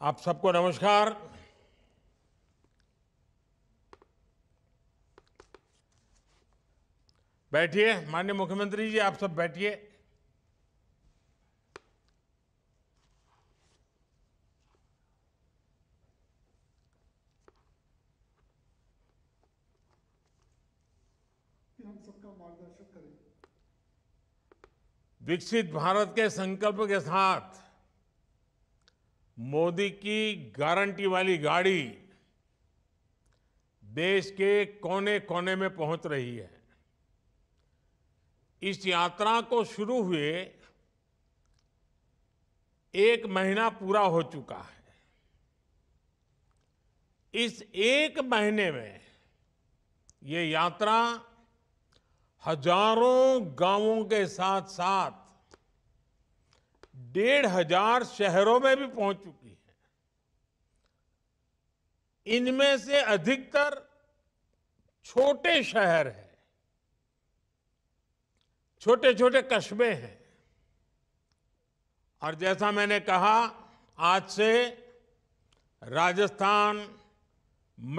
आप सबको नमस्कार बैठिए माननीय मुख्यमंत्री जी आप सब बैठिए मार्गदर्शन करें विकसित भारत के संकल्प के साथ मोदी की गारंटी वाली गाड़ी देश के कोने कोने में पहुंच रही है इस यात्रा को शुरू हुए एक महीना पूरा हो चुका है इस एक महीने में ये यात्रा हजारों गांवों के साथ साथ डेढ़ हजार शहरों में भी पहुंच चुकी है इनमें से अधिकतर छोटे शहर हैं छोटे छोटे कस्बे हैं और जैसा मैंने कहा आज से राजस्थान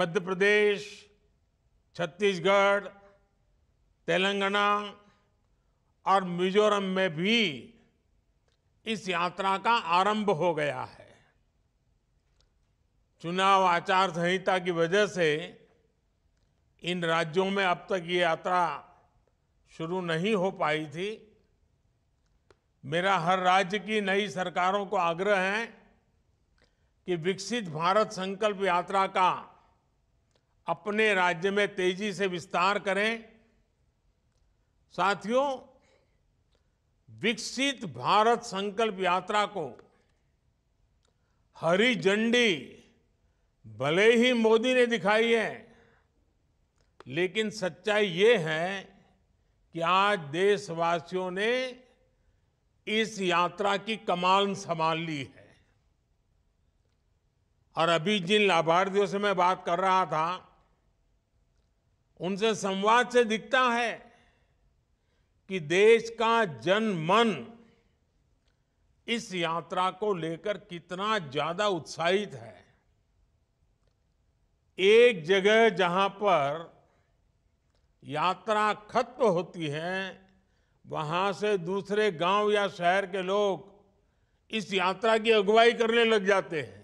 मध्य प्रदेश छत्तीसगढ़ तेलंगाना और मिजोरम में भी इस यात्रा का आरंभ हो गया है चुनाव आचार संहिता की वजह से इन राज्यों में अब तक ये यात्रा शुरू नहीं हो पाई थी मेरा हर राज्य की नई सरकारों को आग्रह है कि विकसित भारत संकल्प यात्रा का अपने राज्य में तेजी से विस्तार करें साथियों विकसित भारत संकल्प यात्रा को हरी झंडी भले ही मोदी ने दिखाई है लेकिन सच्चाई ये है कि आज देशवासियों ने इस यात्रा की कमाल संभाल ली है और अभी जिन लाभार्थियों से मैं बात कर रहा था उनसे संवाद से दिखता है कि देश का जन मन इस यात्रा को लेकर कितना ज्यादा उत्साहित है एक जगह जहां पर यात्रा खत्म होती है वहां से दूसरे गांव या शहर के लोग इस यात्रा की अगुवाई करने लग जाते हैं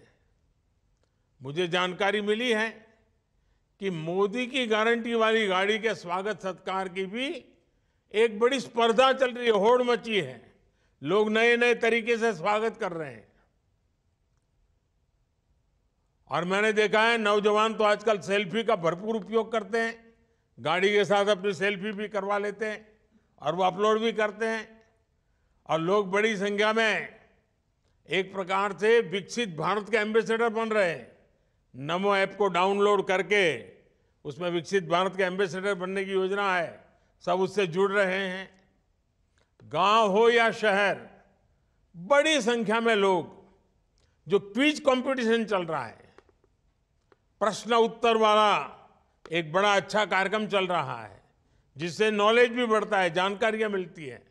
मुझे जानकारी मिली है कि मोदी की गारंटी वाली गाड़ी के स्वागत सत्कार की भी एक बड़ी स्पर्धा चल रही है होड़ मची है लोग नए नए तरीके से स्वागत कर रहे हैं और मैंने देखा है नौजवान तो आजकल सेल्फी का भरपूर उपयोग करते हैं गाड़ी के साथ अपनी सेल्फी भी करवा लेते हैं और वो अपलोड भी करते हैं और लोग बड़ी संख्या में एक प्रकार से विकसित भारत के एम्बेसडर बन रहे हैं नमो ऐप को डाउनलोड करके उसमें विकसित भारत के एम्बेसडर बनने की योजना है सब उससे जुड़ रहे हैं गांव हो या शहर बड़ी संख्या में लोग जो क्विज कंपटीशन चल रहा है प्रश्न उत्तर वाला एक बड़ा अच्छा कार्यक्रम चल रहा है जिससे नॉलेज भी बढ़ता है जानकारियां मिलती है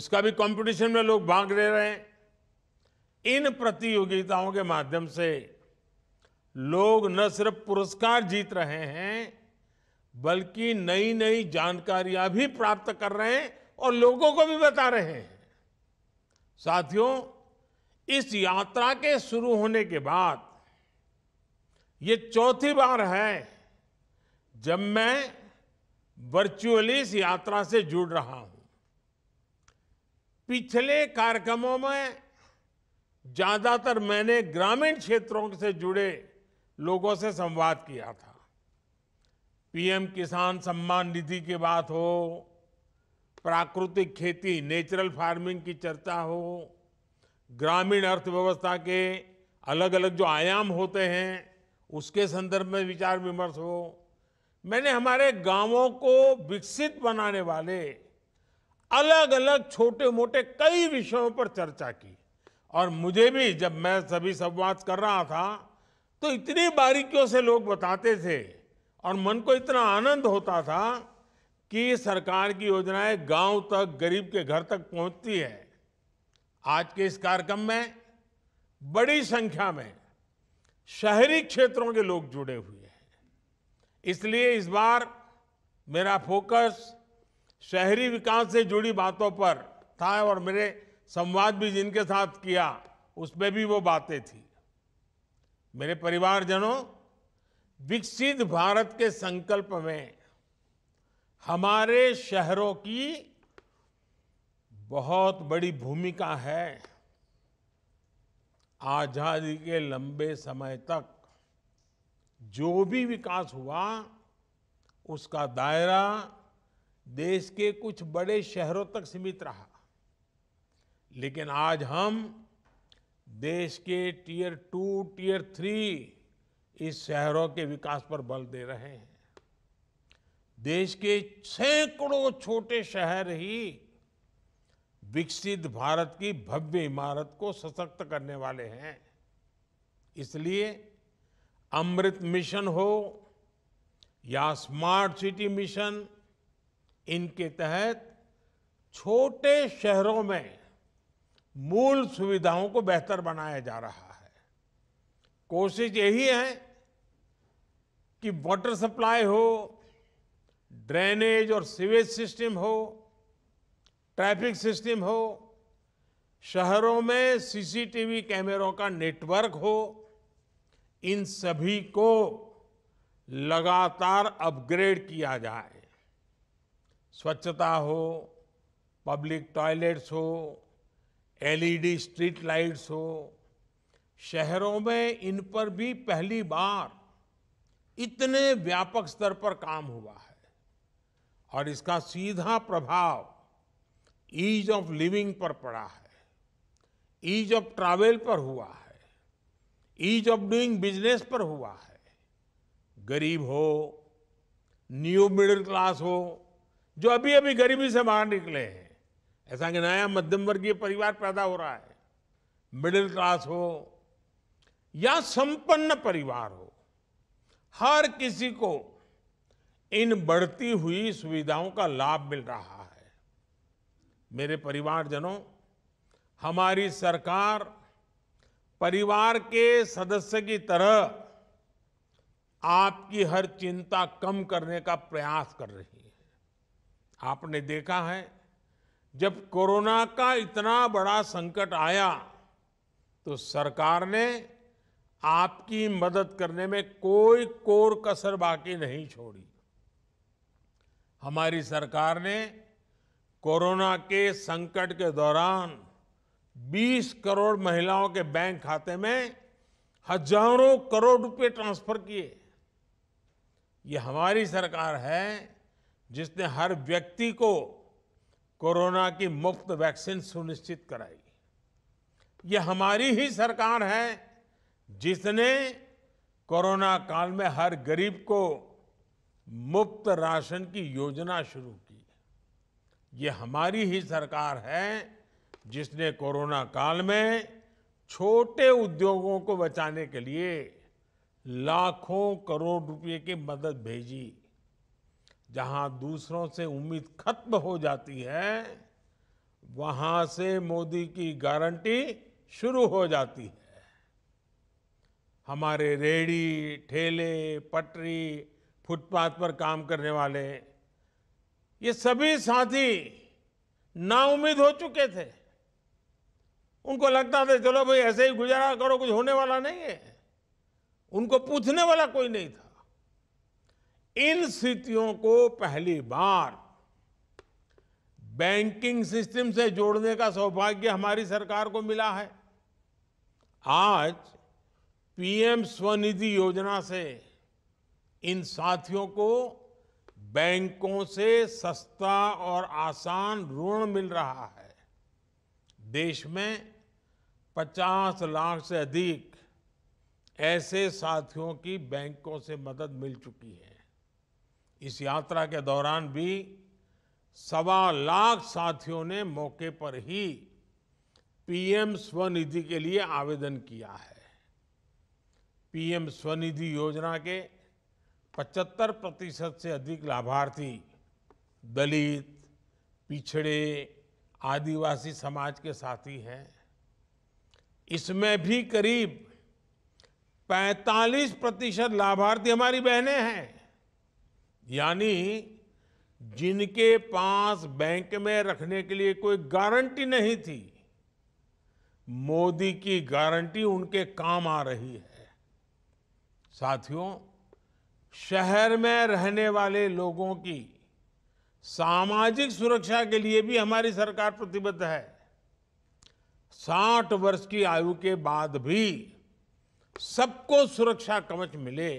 उसका भी कंपटीशन में लोग भाग ले रहे हैं इन प्रतियोगिताओं के माध्यम से लोग न सिर्फ पुरस्कार जीत रहे हैं बल्कि नई नई जानकारियां भी प्राप्त कर रहे हैं और लोगों को भी बता रहे हैं साथियों इस यात्रा के शुरू होने के बाद ये चौथी बार है जब मैं वर्चुअली इस यात्रा से जुड़ रहा हूं पिछले कार्यक्रमों में ज्यादातर मैंने ग्रामीण क्षेत्रों से जुड़े लोगों से संवाद किया था पीएम किसान सम्मान निधि की बात हो प्राकृतिक खेती नेचुरल फार्मिंग की चर्चा हो ग्रामीण अर्थव्यवस्था के अलग अलग जो आयाम होते हैं उसके संदर्भ में विचार विमर्श हो मैंने हमारे गांवों को विकसित बनाने वाले अलग अलग छोटे मोटे कई विषयों पर चर्चा की और मुझे भी जब मैं सभी संवाद कर रहा था तो इतनी बारीकियों से लोग बताते थे और मन को इतना आनंद होता था कि सरकार की योजनाएं गांव तक गरीब के घर तक पहुंचती है आज के इस कार्यक्रम में बड़ी संख्या में शहरी क्षेत्रों के लोग जुड़े हुए हैं इसलिए इस बार मेरा फोकस शहरी विकास से जुड़ी बातों पर था और मेरे संवाद भी जिनके साथ किया उसमें भी वो बातें थी मेरे परिवारजनों विकसित भारत के संकल्प में हमारे शहरों की बहुत बड़ी भूमिका है आजादी के लंबे समय तक जो भी विकास हुआ उसका दायरा देश के कुछ बड़े शहरों तक सीमित रहा लेकिन आज हम देश के टीयर टू टीयर थ्री इस शहरों के विकास पर बल दे रहे हैं देश के सैकड़ों छोटे शहर ही विकसित भारत की भव्य इमारत को सशक्त करने वाले हैं इसलिए अमृत मिशन हो या स्मार्ट सिटी मिशन इनके तहत छोटे शहरों में मूल सुविधाओं को बेहतर बनाया जा रहा है कोशिश यही है कि वाटर सप्लाई हो ड्रेनेज और सीवेज सिस्टम हो ट्रैफिक सिस्टम हो शहरों में सीसीटीवी कैमरों का नेटवर्क हो इन सभी को लगातार अपग्रेड किया जाए स्वच्छता हो पब्लिक टॉयलेट्स हो एलईडी स्ट्रीट लाइट्स हो शहरों में इन पर भी पहली बार इतने व्यापक स्तर पर काम हुआ है और इसका सीधा प्रभाव ईज ऑफ लिविंग पर पड़ा है ईज ऑफ ट्रैवल पर हुआ है ईज ऑफ डूइंग बिजनेस पर हुआ है गरीब हो न्यू मिडिल क्लास हो जो अभी अभी गरीबी से बाहर निकले हैं ऐसा कि नया मध्यम वर्गीय परिवार पैदा हो रहा है मिडिल क्लास हो या संपन्न परिवार हो हर किसी को इन बढ़ती हुई सुविधाओं का लाभ मिल रहा है मेरे परिवारजनों हमारी सरकार परिवार के सदस्य की तरह आपकी हर चिंता कम करने का प्रयास कर रही है आपने देखा है जब कोरोना का इतना बड़ा संकट आया तो सरकार ने आपकी मदद करने में कोई कोर कसर बाकी नहीं छोड़ी हमारी सरकार ने कोरोना के संकट के दौरान 20 करोड़ महिलाओं के बैंक खाते में हजारों करोड़ रुपए ट्रांसफर किए ये हमारी सरकार है जिसने हर व्यक्ति को कोरोना की मुफ्त वैक्सीन सुनिश्चित कराई ये हमारी ही सरकार है जिसने कोरोना काल में हर गरीब को मुफ्त राशन की योजना शुरू की ये हमारी ही सरकार है जिसने कोरोना काल में छोटे उद्योगों को बचाने के लिए लाखों करोड़ रुपए की मदद भेजी जहां दूसरों से उम्मीद खत्म हो जाती है वहां से मोदी की गारंटी शुरू हो जाती है हमारे रेड़ी ठेले पटरी फुटपाथ पर काम करने वाले ये सभी साथी नाउमीद हो चुके थे उनको लगता था चलो भाई ऐसे ही गुजारा करो कुछ होने वाला नहीं है उनको पूछने वाला कोई नहीं था इन स्थितियों को पहली बार बैंकिंग सिस्टम से जोड़ने का सौभाग्य हमारी सरकार को मिला है आज पीएम स्वनिधि योजना से इन साथियों को बैंकों से सस्ता और आसान ऋण मिल रहा है देश में 50 लाख से अधिक ऐसे साथियों की बैंकों से मदद मिल चुकी है इस यात्रा के दौरान भी सवा लाख साथियों ने मौके पर ही पीएम स्वनिधि के लिए आवेदन किया है पीएम स्वनिधि योजना के 75 प्रतिशत से अधिक लाभार्थी दलित पिछड़े आदिवासी समाज के साथी हैं इसमें भी करीब 45 प्रतिशत लाभार्थी हमारी बहनें हैं यानी जिनके पास बैंक में रखने के लिए कोई गारंटी नहीं थी मोदी की गारंटी उनके काम आ रही है साथियों शहर में रहने वाले लोगों की सामाजिक सुरक्षा के लिए भी हमारी सरकार प्रतिबद्ध है 60 वर्ष की आयु के बाद भी सबको सुरक्षा कवच मिले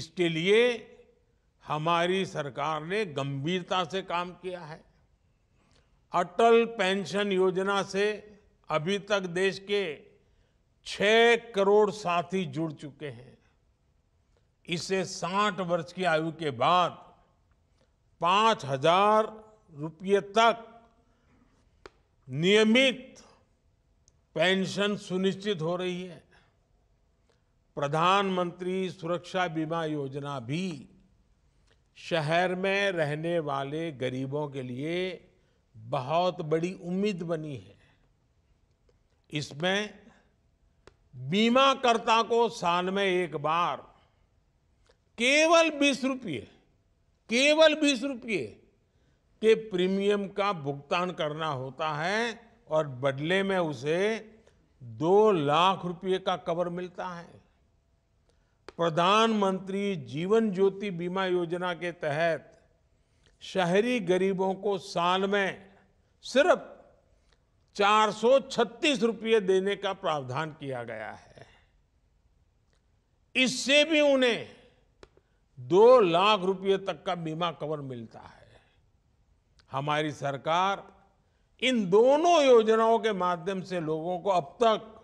इसके लिए हमारी सरकार ने गंभीरता से काम किया है अटल पेंशन योजना से अभी तक देश के 6 करोड़ साथी जुड़ चुके हैं इसे 60 वर्ष की आयु के बाद पांच हजार रुपये तक नियमित पेंशन सुनिश्चित हो रही है प्रधानमंत्री सुरक्षा बीमा योजना भी शहर में रहने वाले गरीबों के लिए बहुत बड़ी उम्मीद बनी है इसमें बीमाकर्ता को साल में एक बार केवल बीस रुपये केवल बीस रुपये के प्रीमियम का भुगतान करना होता है और बदले में उसे दो लाख रुपये का कवर मिलता है प्रधानमंत्री जीवन ज्योति बीमा योजना के तहत शहरी गरीबों को साल में सिर्फ चार रुपये देने का प्रावधान किया गया है इससे भी उन्हें दो लाख रुपए तक का बीमा कवर मिलता है हमारी सरकार इन दोनों योजनाओं के माध्यम से लोगों को अब तक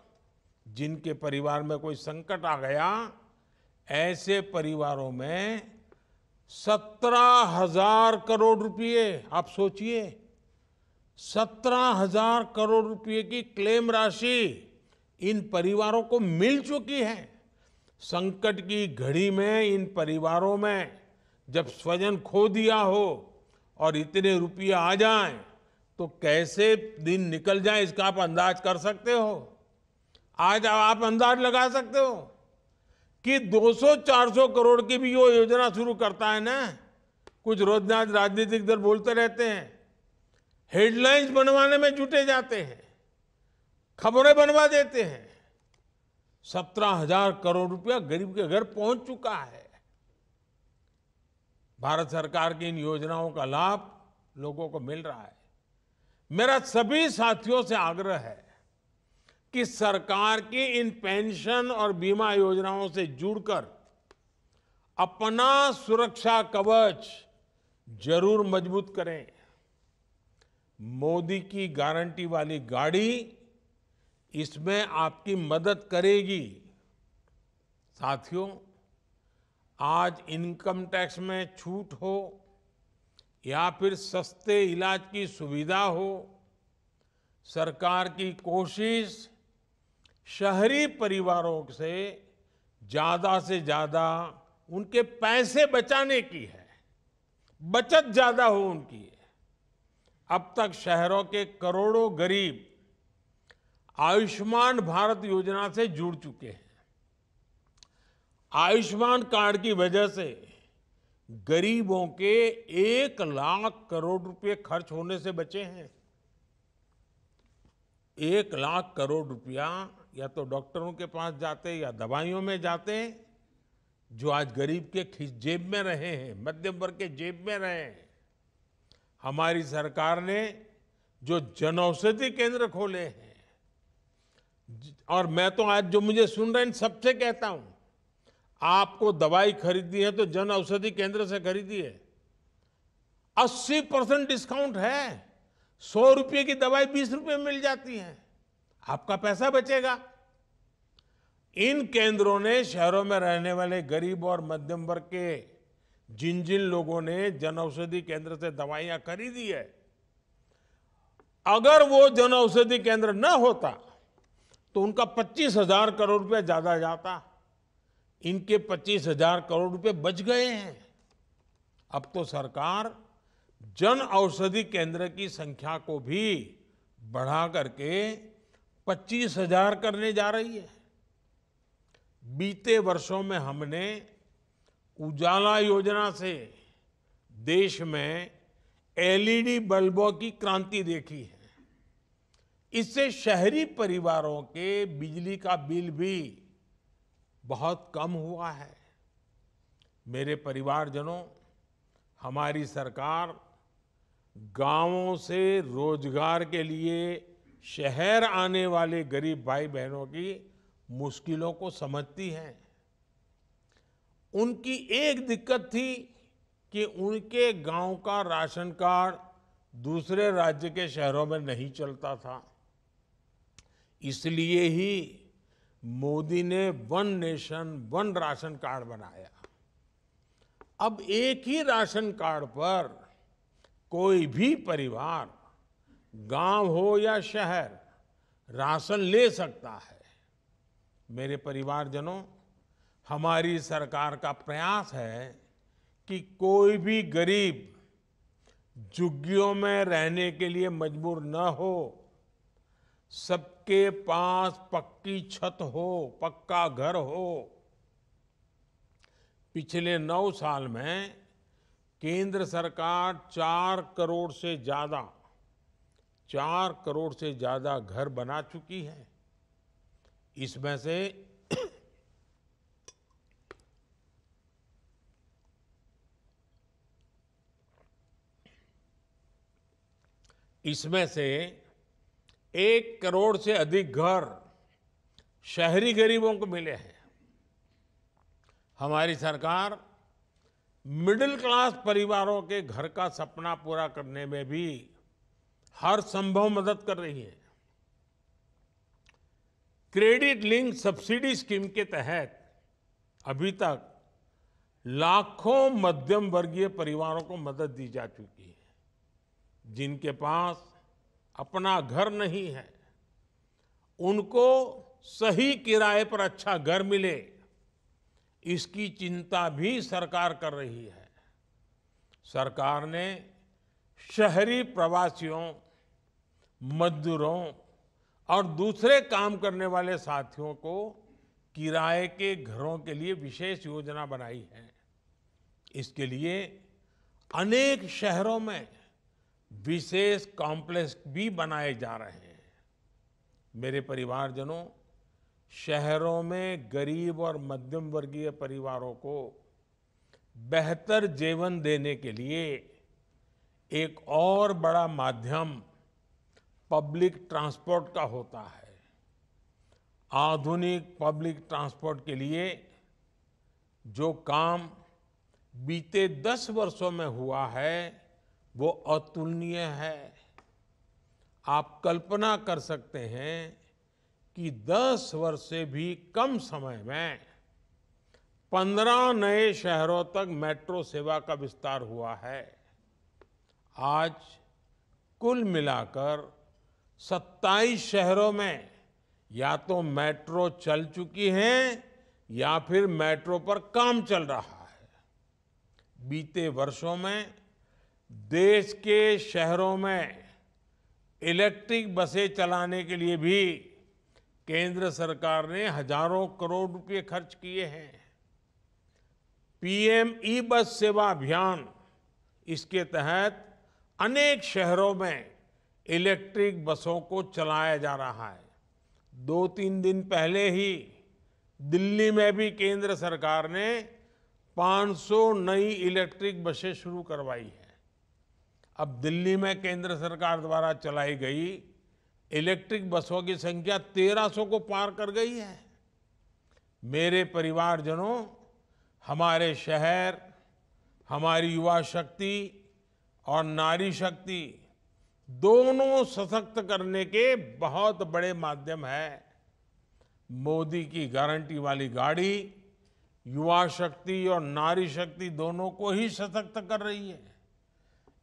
जिनके परिवार में कोई संकट आ गया ऐसे परिवारों में सत्रह हजार करोड़ रुपए आप सोचिए सत्रह हजार करोड़ रुपए की क्लेम राशि इन परिवारों को मिल चुकी है संकट की घड़ी में इन परिवारों में जब स्वजन खो दिया हो और इतने रुपये आ जाएं तो कैसे दिन निकल जाए इसका आप अंदाज कर सकते हो आज आप अंदाज लगा सकते हो कि 200-400 करोड़ की भी वो योजना शुरू करता है ना कुछ रोजनाज राजनीतिक दल बोलते रहते हैं हेडलाइंस बनवाने में जुटे जाते हैं खबरें बनवा देते हैं सत्रह हजार करोड़ रुपया गरीब के घर पहुंच चुका है भारत सरकार की इन योजनाओं का लाभ लोगों को मिल रहा है मेरा सभी साथियों से आग्रह है कि सरकार की इन पेंशन और बीमा योजनाओं से जुड़कर अपना सुरक्षा कवच जरूर मजबूत करें मोदी की गारंटी वाली गाड़ी इसमें आपकी मदद करेगी साथियों आज इनकम टैक्स में छूट हो या फिर सस्ते इलाज की सुविधा हो सरकार की कोशिश शहरी परिवारों से ज़्यादा से ज़्यादा उनके पैसे बचाने की है बचत ज़्यादा हो उनकी अब तक शहरों के करोड़ों गरीब आयुष्मान भारत योजना से जुड़ चुके हैं आयुष्मान कार्ड की वजह से गरीबों के एक लाख करोड़ रुपए खर्च होने से बचे हैं एक लाख करोड़ रुपया या तो डॉक्टरों के पास जाते या दवाइयों में जाते जो आज गरीब के जेब में रहे हैं मध्यम वर्ग के जेब में रहे हैं हमारी सरकार ने जो जन औषधि केंद्र खोले हैं और मैं तो आज जो मुझे सुन रहे हैं सबसे कहता हूं आपको दवाई खरीदनी है तो जन औषधि केंद्र से खरीदिए 80 परसेंट डिस्काउंट है सौ रुपये की दवाई बीस रुपये मिल जाती है आपका पैसा बचेगा इन केंद्रों ने शहरों में रहने वाले गरीब और मध्यम वर्ग के जिन जिन लोगों ने जन औषधि केंद्र से दवाइयां खरीदी है अगर वो जन औषधि केंद्र न होता तो उनका पच्चीस हजार करोड़ रुपया ज़्यादा जाता इनके पच्चीस हजार करोड़ रुपये बच गए हैं अब तो सरकार जन औषधि केंद्र की संख्या को भी बढ़ा करके पच्चीस हजार करने जा रही है बीते वर्षों में हमने उजाला योजना से देश में एलईडी बल्बों की क्रांति देखी है इससे शहरी परिवारों के बिजली का बिल भी बहुत कम हुआ है मेरे परिवारजनों हमारी सरकार गांवों से रोजगार के लिए शहर आने वाले गरीब भाई बहनों की मुश्किलों को समझती है उनकी एक दिक्कत थी कि उनके गांव का राशन कार्ड दूसरे राज्य के शहरों में नहीं चलता था इसलिए ही मोदी ने one nation one ration card बनाया अब एक ही राशन कार्ड पर कोई भी परिवार गांव हो या शहर राशन ले सकता है मेरे परिवारजनों हमारी सरकार का प्रयास है कि कोई भी गरीब झुग्गियों में रहने के लिए मजबूर न हो सब सबके पास पक्की छत हो पक्का घर हो पिछले नौ साल में केंद्र सरकार चार करोड़ से ज़्यादा चार करोड़ से ज़्यादा घर बना चुकी है इसमें से इसमें से एक करोड़ से अधिक घर शहरी गरीबों को मिले हैं हमारी सरकार मिडिल क्लास परिवारों के घर का सपना पूरा करने में भी हर संभव मदद कर रही है क्रेडिट लिंक सब्सिडी स्कीम के तहत अभी तक लाखों मध्यम वर्गीय परिवारों को मदद दी जा चुकी है जिनके पास अपना घर नहीं है उनको सही किराए पर अच्छा घर मिले इसकी चिंता भी सरकार कर रही है सरकार ने शहरी प्रवासियों मजदूरों और दूसरे काम करने वाले साथियों को किराए के घरों के लिए विशेष योजना बनाई है इसके लिए अनेक शहरों में विशेष कॉम्प्लेक्स भी बनाए जा रहे हैं मेरे परिवारजनों शहरों में गरीब और मध्यम वर्गीय परिवारों को बेहतर जीवन देने के लिए एक और बड़ा माध्यम पब्लिक ट्रांसपोर्ट का होता है आधुनिक पब्लिक ट्रांसपोर्ट के लिए जो काम बीते दस वर्षों में हुआ है वो अतुलनीय है आप कल्पना कर सकते हैं कि 10 वर्ष से भी कम समय में 15 नए शहरों तक मेट्रो सेवा का विस्तार हुआ है आज कुल मिलाकर 27 शहरों में या तो मेट्रो चल चुकी है या फिर मेट्रो पर काम चल रहा है बीते वर्षों में देश के शहरों में इलेक्ट्रिक बसें चलाने के लिए भी केंद्र सरकार ने हजारों करोड़ रुपए खर्च किए हैं पीएम ई बस सेवा अभियान इसके तहत अनेक शहरों में इलेक्ट्रिक बसों को चलाया जा रहा है दो तीन दिन पहले ही दिल्ली में भी केंद्र सरकार ने 500 नई इलेक्ट्रिक बसें शुरू करवाई है अब दिल्ली में केंद्र सरकार द्वारा चलाई गई इलेक्ट्रिक बसों की संख्या 1300 को पार कर गई है मेरे परिवारजनों हमारे शहर हमारी युवा शक्ति और नारी शक्ति दोनों सशक्त करने के बहुत बड़े माध्यम है मोदी की गारंटी वाली गाड़ी युवा शक्ति और नारी शक्ति दोनों को ही सशक्त कर रही है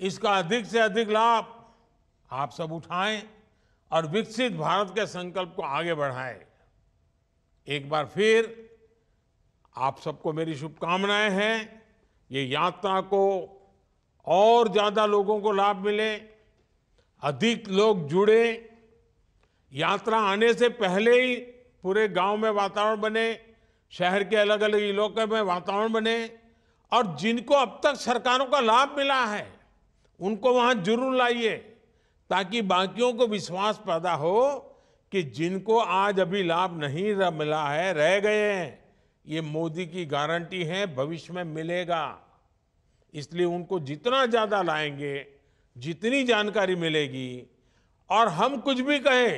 इसका अधिक से अधिक लाभ आप सब उठाएं और विकसित भारत के संकल्प को आगे बढ़ाएं एक बार फिर आप सबको मेरी शुभकामनाएं हैं ये यात्रा को और ज़्यादा लोगों को लाभ मिले अधिक लोग जुड़े यात्रा आने से पहले ही पूरे गांव में वातावरण बने शहर के अलग अलग इलाकों में वातावरण बने और जिनको अब तक सरकारों का लाभ मिला है उनको वहां जरूर लाइए ताकि बाकियों को विश्वास पैदा हो कि जिनको आज अभी लाभ नहीं मिला है रह गए हैं ये मोदी की गारंटी है भविष्य में मिलेगा इसलिए उनको जितना ज़्यादा लाएंगे जितनी जानकारी मिलेगी और हम कुछ भी कहें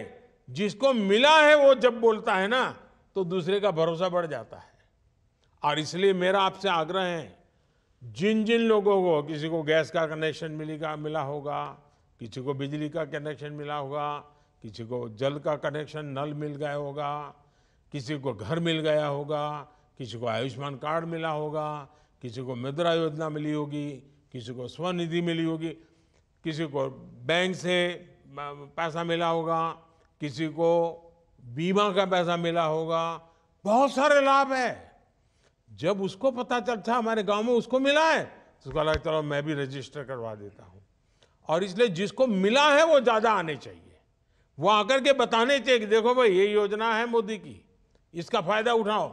जिसको मिला है वो जब बोलता है ना तो दूसरे का भरोसा बढ़ जाता है और इसलिए मेरा आपसे आग्रह है जिन जिन लोगों को किसी को गैस का कनेक्शन मिलेगा मिला होगा किसी को बिजली का कनेक्शन मिला होगा किसी को जल का कनेक्शन नल मिल गया होगा किसी को घर मिल गया होगा किसी को आयुष्मान कार्ड मिला होगा किसी को मुद्रा योजना मिली होगी किसी को स्वनिधि मिली होगी किसी को बैंक से पैसा मिला होगा किसी को बीमा का पैसा मिला होगा बहुत सारे लाभ है जब उसको पता चलता हमारे गांव में उसको मिला है तो उसको लगा चलो मैं भी रजिस्टर करवा देता हूँ और इसलिए जिसको मिला है वो ज़्यादा आने चाहिए वो आकर के बताने चाहिए कि देखो भाई ये योजना है मोदी की इसका फायदा उठाओ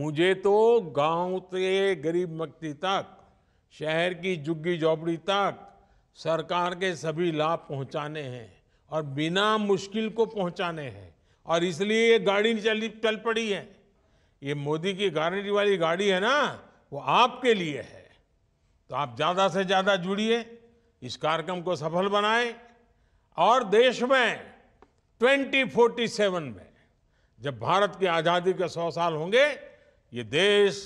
मुझे तो गांव से गरीब मक्ति तक शहर की जुग्गी झोपड़ी तक सरकार के सभी लाभ पहुंचाने हैं और बिना मुश्किल को पहुंचाने हैं और इसलिए ये गाड़ी चल पड़ी है ये मोदी की गारंटी वाली गाड़ी है ना वो आपके लिए है तो आप ज़्यादा से ज़्यादा जुड़िए इस कार्यक्रम को सफल बनाएं और देश में 2047 में जब भारत की आज़ादी के 100 साल होंगे ये देश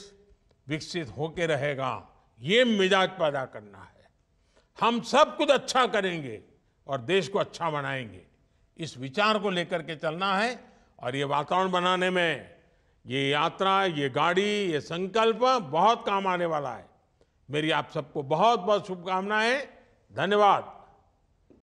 विकसित होके रहेगा ये मिजाज पैदा करना है हम सब कुछ अच्छा करेंगे और देश को अच्छा बनाएंगे इस विचार को लेकर के चलना है और ये वातावरण बनाने में ये यात्रा ये गाड़ी ये संकल्प बहुत काम आने वाला है मेरी आप सबको बहुत बहुत शुभकामनाएं धन्यवाद